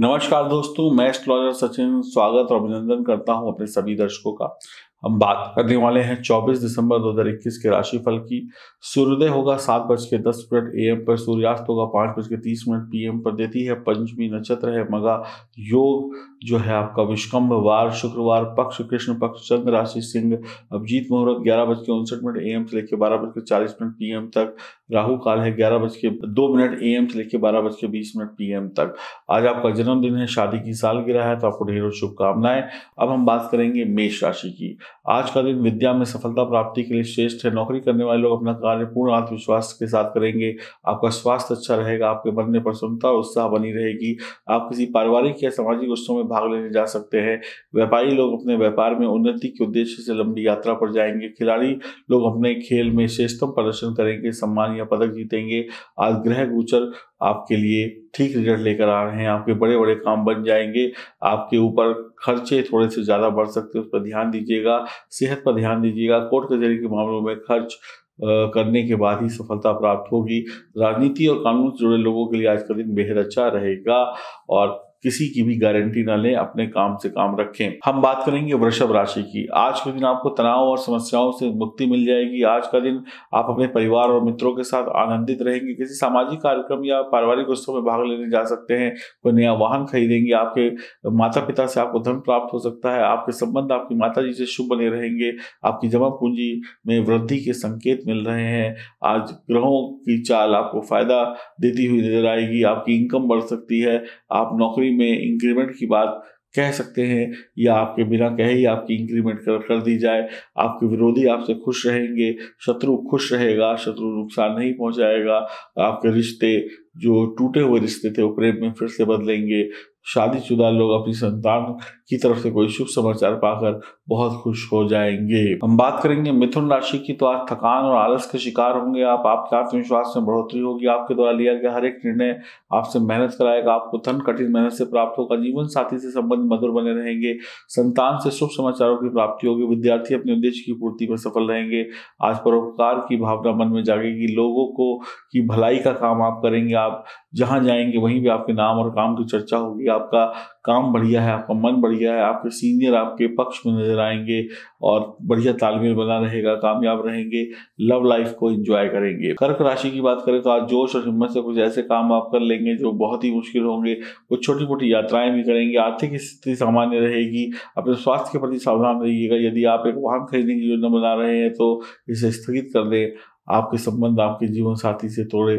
नमस्कार दोस्तों मैं एस्ट्रोलॉजर सचिन स्वागत और अभिनंदन करता हूं अपने सभी दर्शकों का हम बात करने वाले हैं 24 दिसंबर 2021 के राशिफल की सूर्योदय होगा सात बज के दस मिनट ए एम पर सूर्यास्त होगा पांच बज के तीस मिनट पी पर देती है पंचमी नक्षत्र है मगा योग जो है आपका विष्कम्भ वार शुक्रवार पक्ष कृष्ण पक्ष चंद्र राशि सिंह अभिजीत मुहूर्त ग्यारह बज के उनसठ मिनट ए एम से लेकर बारह बज के चालीस मिनट पी तक राहु काल है ग्यारह बज के दो मिनट ए से लेकर बारह बज के बीस मिनट पी तक आज आपका जन्मदिन है शादी की गिरा है तो आपको ढेरों शुभकामनाएं अब हम बात करेंगे मेष राशि की आज का दिन विद्या में सफलता प्राप्ति के लिए श्रेष्ठ है नौकरी करने वाले लोग अपना कार्य पूर्ण आत्मविश्वास के साथ करेंगे आपका स्वास्थ्य अच्छा रहेगा आपके मन में प्रसन्नता और उत्साह बनी रहेगी आप किसी पारिवारिक या सामाजिक उत्सव में भाग लेने जा सकते हैं व्यापारी लोग अपने व्यापार में उन्नति के उद्देश्य से लंबी यात्रा पर जाएंगे खिलाड़ी लोग अपने खेल में श्रेष्ठतम प्रदर्शन करेंगे सम्मान या पदक जीतेंगे आज ग्रह गोचर आपके लिए ठीक रिजल्ट लेकर आ रहे हैं आपके बड़े बड़े काम बन जाएंगे आपके ऊपर खर्चे थोड़े से ज़्यादा बढ़ सकते हैं उस पर ध्यान दीजिएगा सेहत पर ध्यान दीजिएगा कोर्ट कचहरी के मामलों में खर्च करने के बाद ही सफलता प्राप्त होगी राजनीति और कानून से जुड़े लोगों के लिए आज का दिन बेहद अच्छा रहेगा और किसी की भी गारंटी ना लें अपने काम से काम रखें हम बात करेंगे वृषभ राशि की आज के दिन आपको तनाव और समस्याओं से मुक्ति मिल जाएगी आज का दिन आप अपने परिवार और मित्रों के साथ आनंदित रहेंगे किसी सामाजिक कार्यक्रम या पारिवारिक उत्सव में भाग लेने जा सकते हैं कोई नया वाहन खरीदेंगे आपके माता पिता से आपको धन प्राप्त हो सकता है आपके संबंध आपकी माता जी से शुभ बने रहेंगे आपकी जमा पूंजी में वृद्धि के संकेत मिल रहे हैं आज ग्रहों की चाल आपको फायदा देती हुई नजर आएगी आपकी इनकम बढ़ सकती है आप नौकरी में इंक्रीमेंट की बात कह सकते हैं या आपके बिना कहे ही आपकी इंक्रीमेंट कर कर दी जाए आपके विरोधी आपसे खुश रहेंगे शत्रु खुश रहेगा शत्रु नुकसान नहीं पहुंचाएगा आपके रिश्ते जो टूटे हुए रिश्ते थे वो प्रेम में फिर से बदलेंगे शादीशुदा लोग अपनी संतान की तरफ से कोई शुभ समाचार पाकर बहुत खुश हो जाएंगे हम बात करेंगे मिथुन राशि की तो आज थकान और आलस के शिकार होंगे आप आपके आत्मविश्वास में बढ़ोतरी होगी आपके द्वारा लिया गया हर एक निर्णय आपसे मेहनत कराएगा आपको धन कठिन मेहनत से प्राप्त होगा जीवन साथी से संबंध मधुर बने रहेंगे संतान से शुभ समाचारों की प्राप्ति होगी विद्यार्थी अपने उद्देश्य की पूर्ति में सफल रहेंगे आज परोपकार की भावना मन में जागेगी लोगों को की भलाई का काम आप करेंगे आप जहां जाएंगे वहीं भी आपके नाम और काम की चर्चा होगी आपका काम बढ़िया है आपका मन बढ़िया है आपके सीनियर आपके पक्ष में नजर आएंगे और बढ़िया तालमेल बना रहेगा कामयाब रहेंगे लव लाइफ को एंजॉय करेंगे कर्क राशि की बात करें तो आज जोश और हिम्मत से कुछ ऐसे काम आप कर लेंगे जो बहुत ही मुश्किल होंगे कुछ छोटी मोटी यात्राएं भी करेंगे आर्थिक स्थिति सामान्य रहेगी अपने स्वास्थ्य के प्रति सावधान रहिएगा यदि आप एक वाहन खरीदने की योजना बना रहे हैं तो इसे स्थगित कर दें आपके संबंध आपके जीवन साथी से थोड़े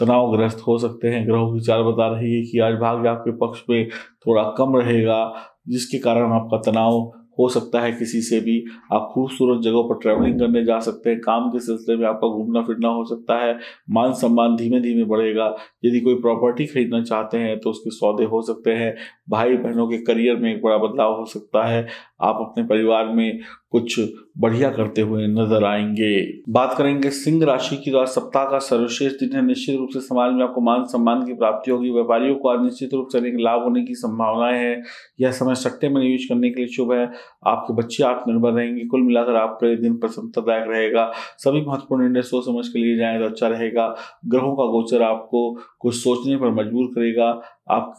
तनावग्रस्त हो सकते हैं ग्रहों की चाल बता रही है कि आज भाग्य आपके पक्ष में थोड़ा कम रहेगा जिसके कारण आपका तनाव हो सकता है किसी से भी आप खूबसूरत जगहों पर ट्रैवलिंग करने जा सकते हैं काम के सिलसिले में आपका घूमना फिरना हो सकता है मान सम्मान धीमे धीमे बढ़ेगा यदि कोई प्रॉपर्टी खरीदना चाहते हैं तो उसके सौदे हो सकते हैं भाई बहनों के करियर में एक बड़ा बदलाव हो सकता है आप अपने परिवार में कुछ बढ़िया करते हुए नजर आएंगे बात करेंगे सिंह राशि की तो आज सप्ताह का सर्वश्रेष्ठ दिन है निश्चित रूप से समाज में आपको मान सम्मान की प्राप्ति होगी व्यापारियों को आज निश्चित रूप से लाभ होने की संभावनाएं हैं यह समय सट्टे में निवेश करने के लिए शुभ है आपके बच्चे आत्मनिर्भर रहेंगे कुल मिलाकर आपका दिन प्रसन्नतादायक रहेगा सभी महत्वपूर्ण निर्णय सोच समझ के लिए जाए तो अच्छा रहेगा ग्रहों का गोचर आपको कुछ सोचने पर मजबूर करेगा आप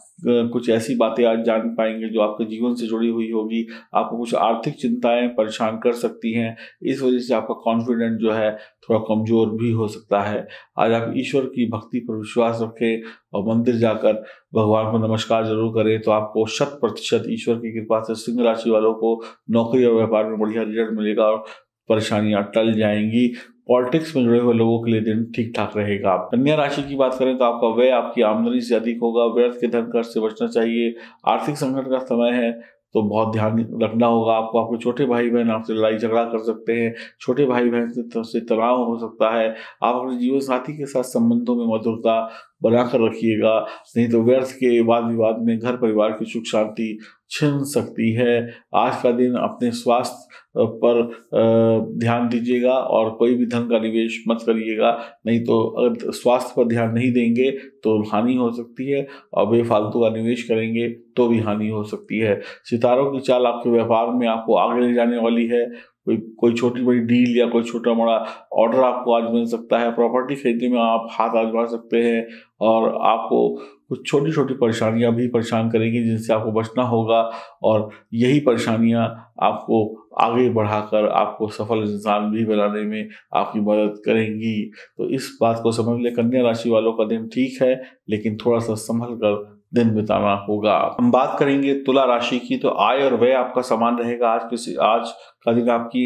कुछ ऐसी बातें आज जान पाएंगे जो आपके जीवन से जुड़ी हुई होगी आपको कुछ आर्थिक चिंताएं परेशान परेशान कर सकती हैं इस वजह से आपका कॉन्फिडेंट जो है थोड़ा कमज़ोर भी हो सकता है आज आप ईश्वर की भक्ति पर विश्वास रखें और मंदिर जाकर भगवान को नमस्कार जरूर करें तो आपको शत प्रतिशत ईश्वर की कृपा से सिंह राशि वालों को नौकरी और व्यापार में बढ़िया रिजल्ट मिलेगा और परेशानियां टल जाएंगी पॉलिटिक्स में जुड़े हुए लोगों के लिए दिन ठीक ठाक रहेगा कन्या राशि की बात करें तो आपका व्यय आपकी आमदनी से अधिक होगा व्यर्थ के धन कर्ज से बचना चाहिए आर्थिक संकट का समय है तो बहुत ध्यान रखना होगा आपको आपके छोटे भाई बहन आपसे लड़ाई झगड़ा कर सकते हैं छोटे भाई बहन से तो से तनाव हो सकता है आप अपने जीवन साथी के साथ संबंधों में मधुरता बनाकर रखिएगा नहीं तो व्यर्थ के वाद विवाद में घर परिवार की सुख शांति छिन सकती है आज का दिन अपने स्वास्थ्य पर ध्यान दीजिएगा और कोई भी धन का निवेश मत करिएगा नहीं तो अगर स्वास्थ्य पर ध्यान नहीं देंगे तो हानि हो सकती है और बेफालतू का निवेश करेंगे तो भी हानि हो सकती है सितारों की चाल आपके व्यापार में आपको आगे ले जाने वाली है कोई कोई छोटी बड़ी डील या कोई छोटा मोड़ा ऑर्डर आपको आज मिल सकता है प्रॉपर्टी खरीदने में आप हाथ आजमा सकते हैं और आपको कुछ छोटी छोटी परेशानियां भी परेशान करेंगी जिनसे आपको बचना होगा और यही परेशानियां आपको आगे बढ़ाकर आपको सफल इंसान भी बनाने में आपकी मदद करेंगी तो इस बात को समझ ले कन्या राशि वालों का दिन ठीक है लेकिन थोड़ा सा संभल कर दिन बिताना होगा हम बात करेंगे तुला राशि की तो आय और व्यय आपका समान रहेगा आज किसी आज खातिन आपकी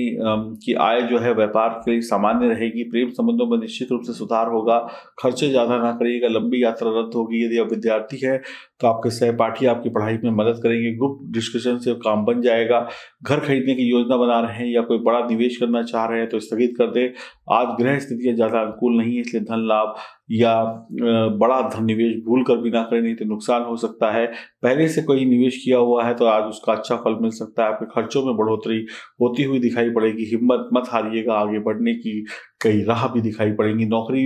की आय जो है व्यापार के लिए सामान्य रहेगी प्रेम संबंधों में निश्चित रूप से सुधार होगा खर्चे ज़्यादा ना करिएगा लंबी यात्रा रद्द होगी यदि आप विद्यार्थी हैं तो आपके सहपाठी आपकी पढ़ाई में मदद करेंगे ग्रुप डिस्कशन से काम बन जाएगा घर खरीदने की योजना बना रहे हैं या कोई बड़ा निवेश करना चाह रहे हैं तो स्थगित कर दें आज ग्रह स्थितियाँ ज़्यादा अनुकूल नहीं है इसलिए धन लाभ या बड़ा धन निवेश भूल कर भी ना करें नहीं तो नुकसान हो सकता है पहले से कोई निवेश किया हुआ है तो आज उसका अच्छा फल मिल सकता है आपके खर्चों में बढ़ोतरी होती हुई दिखाई पड़ेगी हिम्मत मत हारिएगा आगे बढ़ने की कई राह भी दिखाई पड़ेंगी नौकरी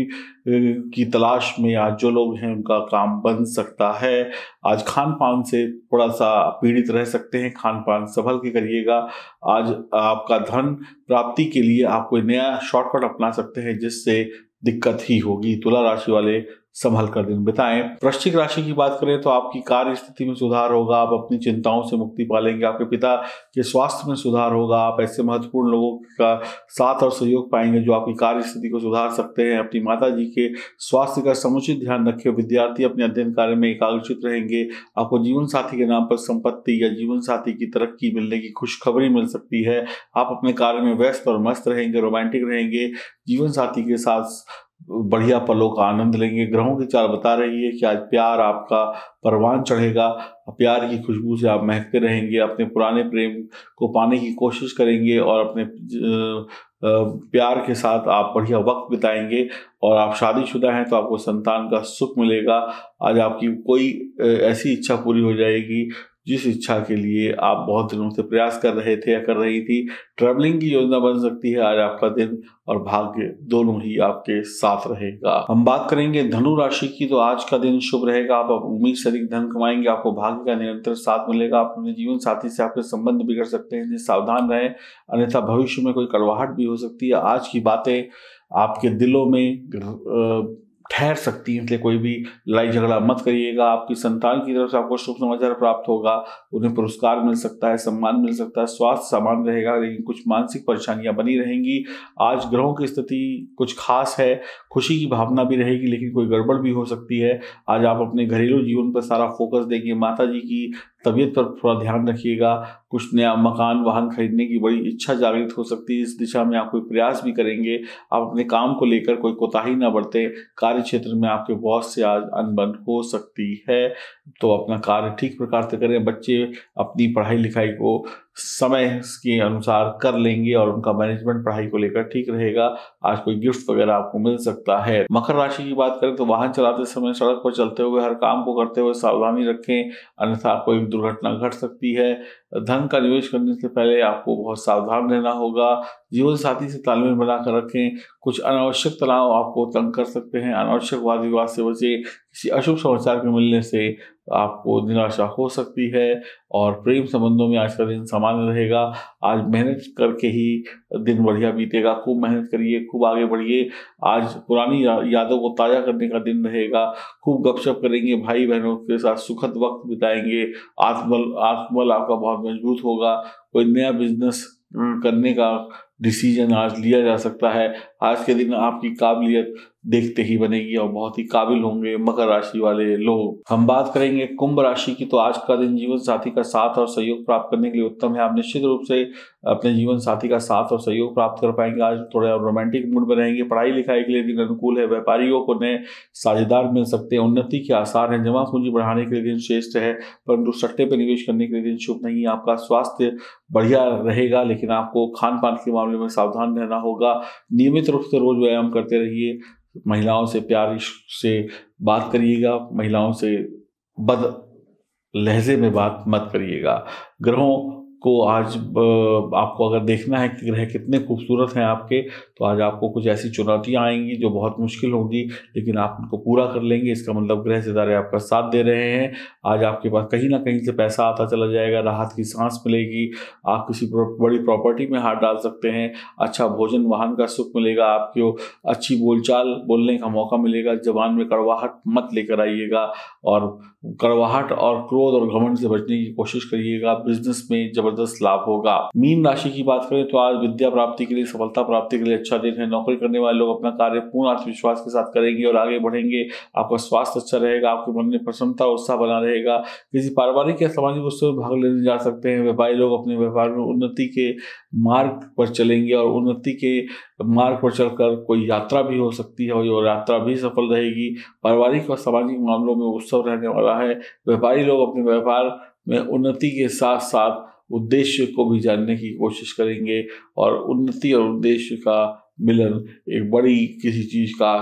की तलाश में आज जो लोग हैं उनका काम बन सकता है आज खान पान से थोड़ा सा पीड़ित रह सकते हैं खान पान संभल के करिएगा आज आपका धन प्राप्ति के लिए आप कोई नया शॉर्टकट अपना सकते हैं जिससे दिक्कत ही होगी तुला राशि वाले संभाल कर दिन बिताएं वृश्चिक राशि की बात करें तो आपकी कार्य स्थिति में सुधार होगा आप अपनी चिंताओं से मुक्ति पालेंगे आपके पिता के स्वास्थ्य में सुधार होगा आप ऐसे महत्वपूर्ण लोगों का साथ और सहयोग पाएंगे जो आपकी कार्य स्थिति को सुधार सकते हैं अपनी माता जी के स्वास्थ्य का समुचित ध्यान रखें विद्यार्थी अपने अध्ययन कार्य में एकाग्रचित रहेंगे आपको जीवन साथी के नाम पर संपत्ति या जीवन साथी की तरक्की मिलने की खुशखबरी मिल सकती है आप अपने कार्य में व्यस्त और मस्त रहेंगे रोमांटिक रहेंगे जीवन साथी के साथ बढ़िया पलों का आनंद लेंगे ग्रहों की चाल बता रही है कि आज प्यार आपका परवान चढ़ेगा प्यार की खुशबू से आप महकते रहेंगे अपने पुराने प्रेम को पाने की कोशिश करेंगे और अपने प्यार के साथ आप बढ़िया वक्त बिताएंगे और आप शादीशुदा हैं तो आपको संतान का सुख मिलेगा आज आपकी कोई ऐसी इच्छा पूरी हो जाएगी जिस इच्छा के लिए आप बहुत दिनों से प्रयास कर रहे थे या कर रही थी ट्रैवलिंग की योजना बन सकती है आज आपका दिन और भाग्य दोनों ही आपके साथ रहेगा हम बात करेंगे धनु राशि की तो आज का दिन शुभ रहेगा आप उम्मीद से अधिक धन कमाएंगे आपको भाग्य का निरंतर साथ मिलेगा आप अपने जीवन साथी से आपके संबंध बिगड़ सकते हैं जिससे सावधान रहें अन्यथा भविष्य में कोई कड़वाहट भी हो सकती है आज की बातें आपके दिलों में ठहर सकती है इसलिए कोई भी लड़ाई झगड़ा मत करिएगा आपकी संतान की तरफ से आपको शुभ समाचार प्राप्त होगा उन्हें पुरस्कार मिल सकता है सम्मान मिल सकता है स्वास्थ्य सामान रहेगा लेकिन कुछ मानसिक परेशानियां बनी रहेंगी आज ग्रहों की स्थिति कुछ खास है खुशी की भावना भी रहेगी लेकिन कोई गड़बड़ भी हो सकती है आज आप अपने घरेलू जीवन पर सारा फोकस देंगे माता जी की तबीयत पर थोड़ा ध्यान रखिएगा कुछ नया मकान वाहन खरीदने की बड़ी इच्छा जागृत हो सकती है इस दिशा में आप कोई प्रयास भी करेंगे आप अपने काम को लेकर कोई कोताही ना बरते कार्य क्षेत्र में आपके बॉस से आज अनबन हो सकती है तो अपना कार्य ठीक प्रकार से करें बच्चे अपनी पढ़ाई लिखाई को समय के अनुसार कर लेंगे और उनका मैनेजमेंट पढ़ाई को लेकर ठीक रहेगा आज कोई गिफ्ट वगैरह आपको मिल सकता है मकर राशि की बात करें तो वाहन चलाते समय सड़क पर चलते हुए हर काम को करते हुए सावधानी रखें अन्यथा कोई दुर्घटना घट सकती है धन का निवेश करने से पहले आपको बहुत सावधान रहना होगा जीवन साथी से तालमेल बनाकर रखें कुछ अनावश्यक तनाव आपको तंग कर सकते हैं अनावश्यक वाद विवाद से बचे किसी अशुभ समाचार के मिलने से आपको निराशा हो सकती है और प्रेम संबंधों में आज का दिन सामान्य रहेगा आज मेहनत करके ही दिन बढ़िया बीतेगा खूब मेहनत करिए खूब आगे बढ़िए आज पुरानी यादों को ताज़ा करने का दिन रहेगा खूब गपशप करेंगे भाई बहनों के साथ सुखद वक्त बिताएंगे आत्मबल आत्मबल आपका बहुत मजबूत होगा कोई नया बिजनेस करने का डिसीजन आज लिया जा सकता है आज के दिन आपकी काबिलियत देखते ही बनेगी और बहुत ही काबिल होंगे मकर राशि वाले लोग हम बात करेंगे कुंभ राशि की तो आज का दिन जीवन साथी का साथ और सहयोग प्राप्त करने के लिए उत्तम है आप निश्चित रूप से अपने जीवन साथी का साथ और सहयोग प्राप्त कर पाएंगे आज थोड़े रोमांटिक मूड में रहेंगे पढ़ाई लिखाई के लिए दिन अनुकूल है व्यापारियों को नए साझेदार मिल सकते हैं उन्नति के आसार हैं जमा पूंजी बढ़ाने के लिए दिन श्रेष्ठ है परंतु सट्टे पर निवेश करने के लिए दिन शुभ नहीं है आपका स्वास्थ्य बढ़िया रहेगा लेकिन आपको खान पान के मामले में सावधान रहना होगा नियमित रूप से रोज व्यायाम करते रहिए महिलाओं से प्यार से बात करिएगा महिलाओं से बद लहजे में बात मत करिएगा ग्रहों को आज आपको अगर देखना है कि ग्रह कितने खूबसूरत हैं आपके तो आज आपको कुछ ऐसी चुनौतियां आएंगी जो बहुत मुश्किल होंगी लेकिन आप उनको पूरा कर लेंगे इसका मतलब ग्रह सितारे आपका साथ दे रहे हैं आज आपके पास कहीं ना कहीं से पैसा आता चला जाएगा राहत की सांस मिलेगी आप किसी बड़ी प्रॉपर्टी में हाथ डाल सकते हैं अच्छा भोजन वाहन का सुख मिलेगा आपको अच्छी बोलचाल बोलने का मौका मिलेगा जबान में कड़वाहट मत लेकर आइएगा और कड़वाहट और क्रोध और घमंड से बचने की कोशिश करिएगा बिजनेस में जब जबरदस्त लाभ होगा मीन राशि की बात करें तो आज विद्या प्राप्ति के लिए सफलता प्राप्ति के लिए अच्छा दिन है नौकरी करने वाले लोग अपना कार्य पूर्ण आत्मविश्वास के साथ करेंगे और आगे बढ़ेंगे आपका स्वास्थ्य अच्छा रहेगा आपके मन में प्रसन्नता उत्साह बना रहेगा किसी पारिवारिक या सामाजिक उत्सव में भाग लेने जा सकते हैं व्यापारी लोग अपने व्यापार में उन्नति के मार्ग पर चलेंगे और उन्नति के मार्ग पर चलकर कोई यात्रा भी हो सकती है और यात्रा भी सफल रहेगी पारिवारिक और सामाजिक मामलों में उत्सव रहने वाला है व्यापारी लोग अपने व्यापार में उन्नति के साथ साथ उद्देश्य को भी जानने की कोशिश करेंगे और उन्नति और उद्देश्य का मिलन एक बड़ी किसी चीज का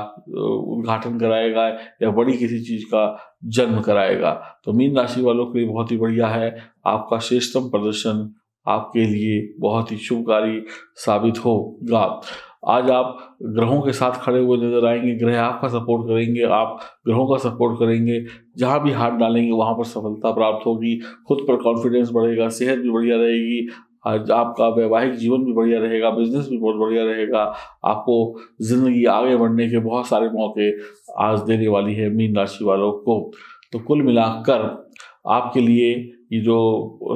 उद्घाटन कराएगा या बड़ी किसी चीज का जन्म कराएगा तो मीन राशि वालों के लिए बहुत ही बढ़िया है आपका श्रेष्ठतम प्रदर्शन आपके लिए बहुत ही शुभकारी साबित होगा आज आप ग्रहों के साथ खड़े हुए नजर आएंगे ग्रह आपका सपोर्ट करेंगे आप ग्रहों का सपोर्ट करेंगे जहाँ भी हाथ डालेंगे वहाँ पर सफलता प्राप्त होगी खुद पर कॉन्फिडेंस बढ़ेगा सेहत भी बढ़िया रहेगी आज आपका वैवाहिक जीवन भी बढ़िया रहेगा बिजनेस भी बहुत बढ़िया रहेगा आपको ज़िंदगी आगे बढ़ने के बहुत सारे मौके आज देने वाली है मीन राशि वालों को तो कुल मिलाकर आपके लिए ये जो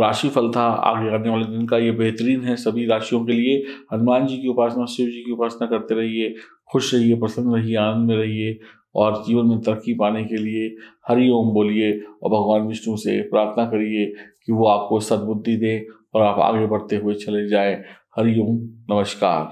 राशि फल था आगे आने वाले दिन का ये बेहतरीन है सभी राशियों के लिए हनुमान जी की उपासना शिव जी की उपासना करते रहिए खुश रहिए प्रसन्न रहिए आनंद में रहिए और जीवन में तरक्की पाने के लिए हरि ओम बोलिए और भगवान विष्णु से प्रार्थना करिए कि वो आपको सद्बुद्धि दें और आप आगे बढ़ते हुए चले जाएँ हरिओम नमस्कार